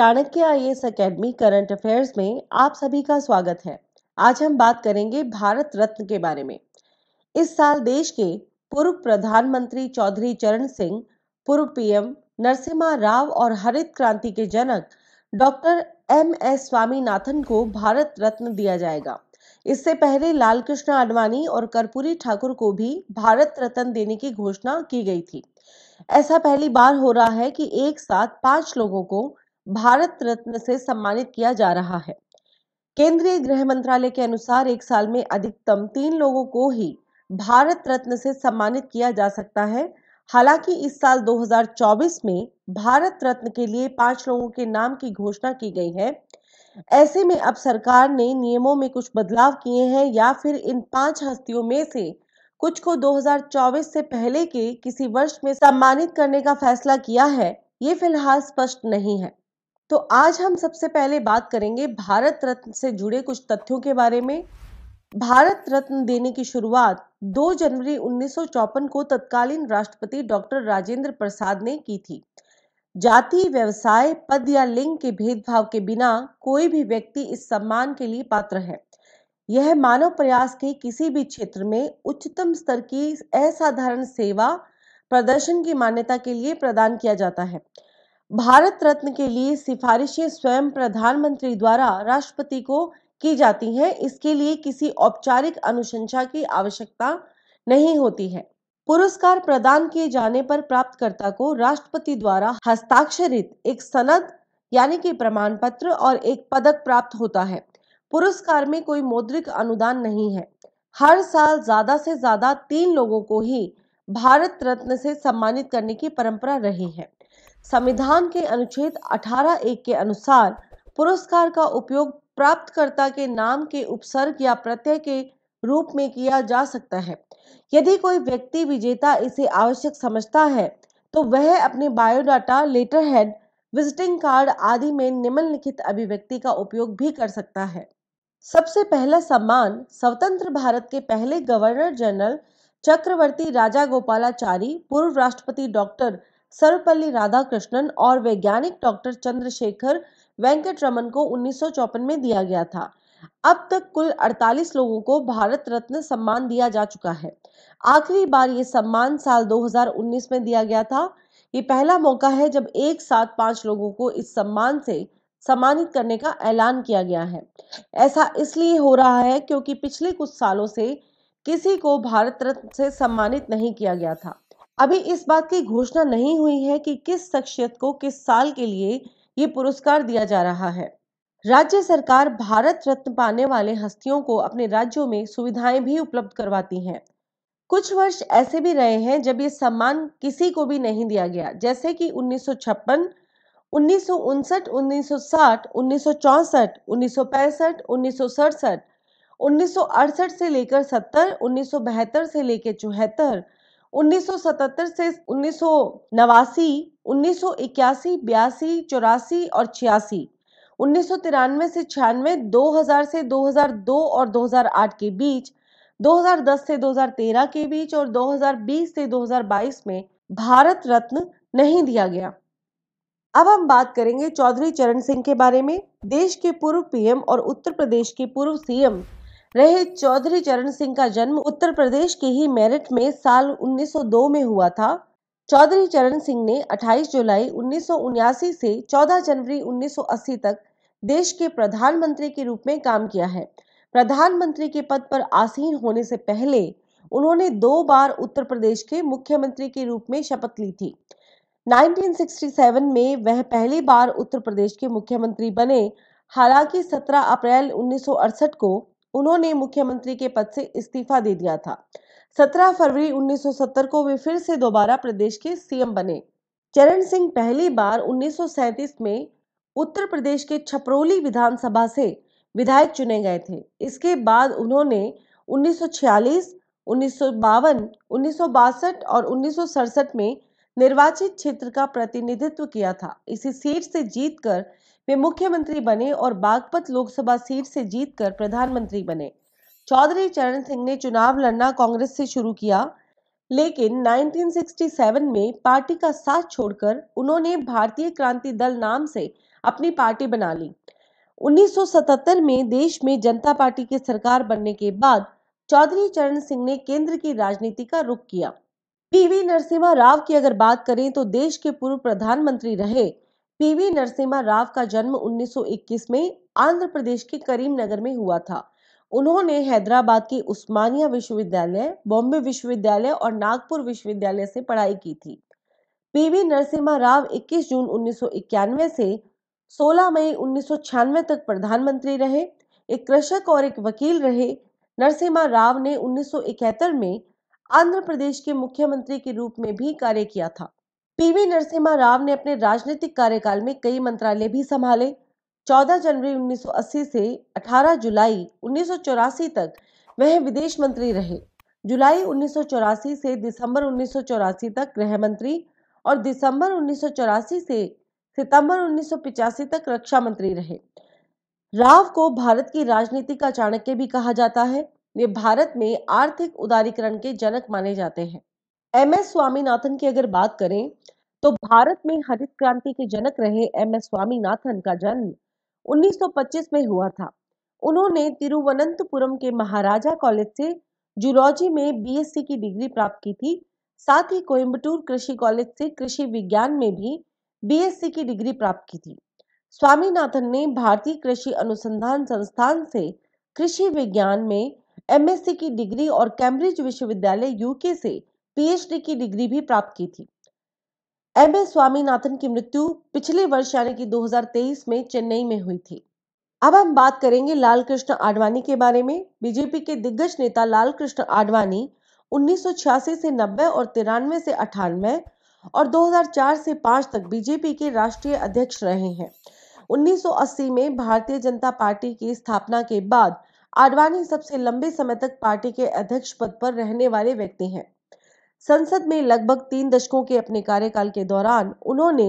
Chanakya I S academy current affairs में आप सभी का स्वागत है आज हम बात करेंगे भारत रत्न के बारे में इस साल देश के पूर्व प्रधानमंत्री चौधरी चरण सिंह पूर्व पीएम नरसिम्हा राव और हरित क्रांति के जनक डॉक्टर एम एस स्वामीनाथन को भारत रत्न दिया जाएगा इससे पहले लालकृष्ण आडवाणी और कर्पूरी ठाकुर को भी भारत रत्न देने की घोषणा की गई थी ऐसा पहली बार हो रहा है कि एक साथ पांच लोगों को भारत रत्न से सम्मानित किया जा रहा है केंद्रीय गृह मंत्रालय के अनुसार एक साल में अधिकतम तीन लोगों को ही भारत रत्न से सम्मानित किया जा सकता है हालांकि इस साल 2024 में भारत रत्न के लिए पांच लोगों के नाम की घोषणा की गई है ऐसे में अब सरकार ने नियमों में कुछ बदलाव किए हैं या फिर इन पांच हस्तियों में से कुछ को 2024 से पहले के किसी वर्ष में सम्मानित करने का फैसला किया है ये फिलहाल स्पष्ट नहीं है तो आज हम सबसे पहले बात करेंगे भारत रत्न से जुड़े कुछ तथ्यों के बारे में भारत रत्न देने की शुरुआत 2 जनवरी उन्नीस को तत्कालीन राष्ट्रपति डॉक्टर राजेंद्र प्रसाद ने की थी जाति व्यवसाय पद या लिंग के भेदभाव के बिना कोई भी व्यक्ति इस सम्मान के लिए पात्र है यह मानव प्रयास के किसी भी क्षेत्र में उच्चतम स्तर की असाधारण सेवा प्रदर्शन की मान्यता के लिए प्रदान किया जाता है भारत रत्न के लिए सिफारिशें स्वयं प्रधानमंत्री द्वारा राष्ट्रपति को की जाती हैं इसके लिए किसी औपचारिक अनुशंसा की आवश्यकता नहीं होती है पुरस्कार प्रदान किए जाने पर प्राप्तकर्ता को राष्ट्रपति द्वारा हस्ताक्षरित एक सनद यानी कि प्रमाण पत्र और एक पदक प्राप्त होता है पुरस्कार में कोई मौद्रिक अनुदान नहीं है हर साल ज्यादा से ज्यादा तीन लोगों को ही भारत रत्न से सम्मानित करने की परंपरा रही है संविधान के अनुच्छेद 18 एक के अनुसार पुरस्कार का उपयोग प्राप्तकर्ता के नाम के उपसर्ग या प्रत्यय के रूप में किया जा सकता है यदि कोई व्यक्ति विजेता इसे आवश्यक समझता है तो वह अपने biodata letter head visiting card आदि में निम्नलिखित अभिव्यक्ति का उपयोग भी कर सकता है सबसे पहला सम्मान स्वतंत्र भारत के पहले governor general Chakravarti Rajagopalachari पूर्व राष्ट्रपति डॉक्टर सर्वपल्ली राधाकृष्णन और वैज्ञानिक डॉक्टर चंद्रशेखर रमन को उन्नीस में दिया गया था अब तक कुल 48 लोगों को भारत रत्न सम्मान दिया जा चुका है आखिरी बार ये सम्मान साल 2019 में दिया गया था ये पहला मौका है जब एक साथ पांच लोगों को इस सम्मान से सम्मानित करने का ऐलान किया गया है ऐसा इसलिए हो रहा है क्योंकि पिछले कुछ सालों से किसी को भारत रत्न से सम्मानित नहीं किया गया था अभी इस बात की घोषणा नहीं हुई है कि किस शख्सियत को किस साल के लिए ये पुरस्कार दिया जा रहा है राज्य सरकार भारत रत्न पाने वाले हस्तियों को अपने राज्यों में सुविधाएं भी उपलब्ध करवाती हैं कुछ वर्ष ऐसे भी रहे हैं जब ये सम्मान किसी को भी नहीं दिया गया जैसे कि उन्नीस उन्नीस उन्नीस उन्नीस सौ सौ सौ सौ छप्पन उनसठ साठ पैंसठ उन्नीस सौ सड़सठ उन्नीस सौ अड़सठ से लेकर सत्तर उन्नीस सौ बहत्तर से लेकर चौहत्तर 1977 से उन्नीस नवासी उन्नीस सौ इक्यासी चौरासी और छियासी उन्नीस से छियानवे 2000 से 2002 और 2008 के बीच 2010 से 2013 के बीच और 2020 से 2022 में भारत रत्न नहीं दिया गया अब हम बात करेंगे चौधरी चरण सिंह के बारे में देश के पूर्व पीएम और उत्तर प्रदेश के पूर्व सीएम रहे चौधरी चरण सिंह का जन्म उत्तर प्रदेश के ही मेरठ में साल 1902 में हुआ था चौधरी चरण सिंह ने 28 जुलाई उन्नीस से 14 जनवरी 1980 तक देश के प्रधानमंत्री के रूप में काम किया है प्रधानमंत्री के पद पर आसीन होने से पहले उन्होंने दो बार उत्तर प्रदेश के मुख्यमंत्री के रूप में शपथ ली थी 1967 में वह पहली बार उत्तर प्रदेश के मुख्यमंत्री बने हालांकि 17 अप्रैल 1968 को उन्होंने मुख्यमंत्री के पद से इस्तीफा दे दिया था 17 फरवरी 1970 को वे फिर से दोबारा प्रदेश के सीएम बने चरण सिंह पहली बार 1937 में उत्तर प्रदेश के छपरौली विधानसभा से विधायक चुने गए थे इसके बाद उन्होंने 1946, 1952, 1962 और उन्नीस में निर्वाचित क्षेत्र का प्रतिनिधित्व किया था इसी सीट से जीतकर वे मुख्यमंत्री बने और बागपत लोकसभा सीट से जीतकर प्रधानमंत्री बने चौधरी चरण सिंह ने चुनाव लड़ना कांग्रेस से शुरू किया लेकिन 1967 में पार्टी का साथ छोड़कर उन्होंने भारतीय क्रांति दल नाम से अपनी पार्टी बना ली 1977 में देश में जनता पार्टी की सरकार बनने के बाद चौधरी चरण सिंह ने केंद्र की राजनीति का रुख किया पीवी नरसिम्हा राव की अगर बात करें तो देश के पूर्व प्रधानमंत्री रहे पीवी नरसिम्हा राव का जन्म 1921 में आंध्र प्रदेश के करीमनगर में हुआ था उन्होंने हैदराबाद के उस्मानिया विश्वविद्यालय बॉम्बे विश्वविद्यालय और नागपुर विश्वविद्यालय से पढ़ाई की थी पीवी नरसिम्हा राव 21 जून 1991 से 16 मई 1996 तक प्रधानमंत्री रहे एक कृषक और एक वकील रहे नरसिम्हा राव ने उन्नीस में आंध्र प्रदेश के मुख्यमंत्री के रूप में भी कार्य किया था पीवी नरसिम्हा राव ने अपने राजनीतिक कार्यकाल में कई मंत्रालय भी संभाले 14 जनवरी 1980 से 18 जुलाई उन्नीस तक वह विदेश मंत्री रहे जुलाई उन्नीस से दिसंबर उन्नीस तक गृह मंत्री और दिसंबर उन्नीस से सितंबर उन्नीस तक रक्षा मंत्री रहे राव को भारत की राजनीति का चाणक्य भी कहा जाता है वे भारत में आर्थिक उदारीकरण के जनक माने जाते हैं एम एस स्वामीनाथन की अगर बात करें तो भारत में हरित क्रांति के जनक रहे एम एस स्वामीनाथन का जन्म 1925 में हुआ था उन्होंने तिरुवनंतपुरम के महाराजा कॉलेज से जूलॉजी में बीएससी की डिग्री प्राप्त की थी साथ ही कोयम्बटूर कृषि कॉलेज से कृषि विज्ञान में भी बीएससी की डिग्री प्राप्त की थी स्वामीनाथन ने भारतीय कृषि अनुसंधान संस्थान से कृषि विज्ञान में एमएससी की डिग्री और कैम्ब्रिज विश्वविद्यालय यूके से पीएचडी की डिग्री भी प्राप्त की थी एम एस स्वामीनाथन की मृत्यु पिछले वर्ष यानी कि 2023 में चेन्नई में हुई थी अब हम बात करेंगे लाल कृष्ण आडवाणी के बारे में बीजेपी के दिग्गज नेता लाल कृष्ण आडवाणी उन्नीस से 90 और तिरानवे से अठानवे और 2004 से 5 तक बीजेपी के राष्ट्रीय अध्यक्ष रहे हैं 1980 में भारतीय जनता पार्टी की स्थापना के बाद आडवाणी सबसे लंबे समय तक पार्टी के अध्यक्ष पद पर रहने वाले व्यक्ति हैं संसद में लगभग तीन दशकों के अपने कार्यकाल के दौरान उन्होंने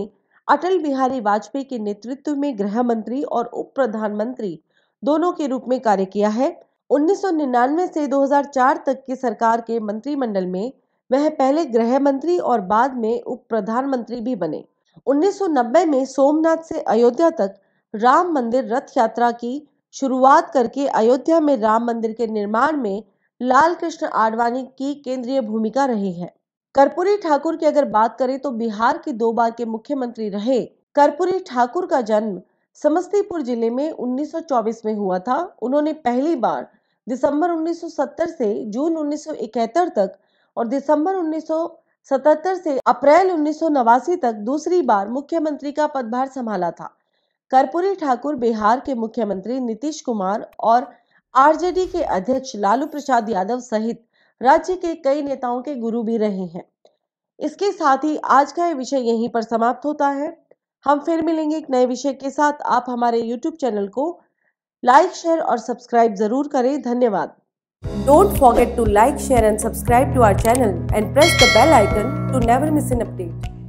अटल बिहारी वाजपेयी के नेतृत्व में गृह मंत्री और उप प्रधानमंत्री दोनों के रूप में कार्य किया है 1999 से 2004 तक की सरकार के मंत्रिमंडल में वह पहले गृह मंत्री और बाद में उप प्रधानमंत्री भी बने 1990 में सोमनाथ से अयोध्या तक राम मंदिर रथ यात्रा की शुरुआत करके अयोध्या में राम मंदिर के निर्माण में लाल कृष्ण आडवाणी की केंद्रीय भूमिका रही है कर्पूरी ठाकुर की अगर बात करें तो बिहार के दो बार के मुख्यमंत्री रहे कर्पूरी ठाकुर का जन्म समस्तीपुर जिले में 1924 में हुआ था उन्होंने पहली बार दिसंबर 1970 से जून 1971 तक और दिसंबर 1977 से अप्रैल उन्नीस तक दूसरी बार मुख्यमंत्री का पदभार संभाला था कर्पूरी ठाकुर बिहार के मुख्यमंत्री नीतीश कुमार और आरजेडी के अध्यक्ष लालू प्रसाद यादव सहित राज्य के कई नेताओं के गुरु भी रहे हैं इसके साथ ही आज का यह विषय यहीं पर समाप्त होता है हम फिर मिलेंगे एक नए विषय के साथ आप हमारे YouTube चैनल को लाइक शेयर और सब्सक्राइब जरूर करें धन्यवाद don't forget to like share and subscribe to our channel and press the bell icon to never miss an update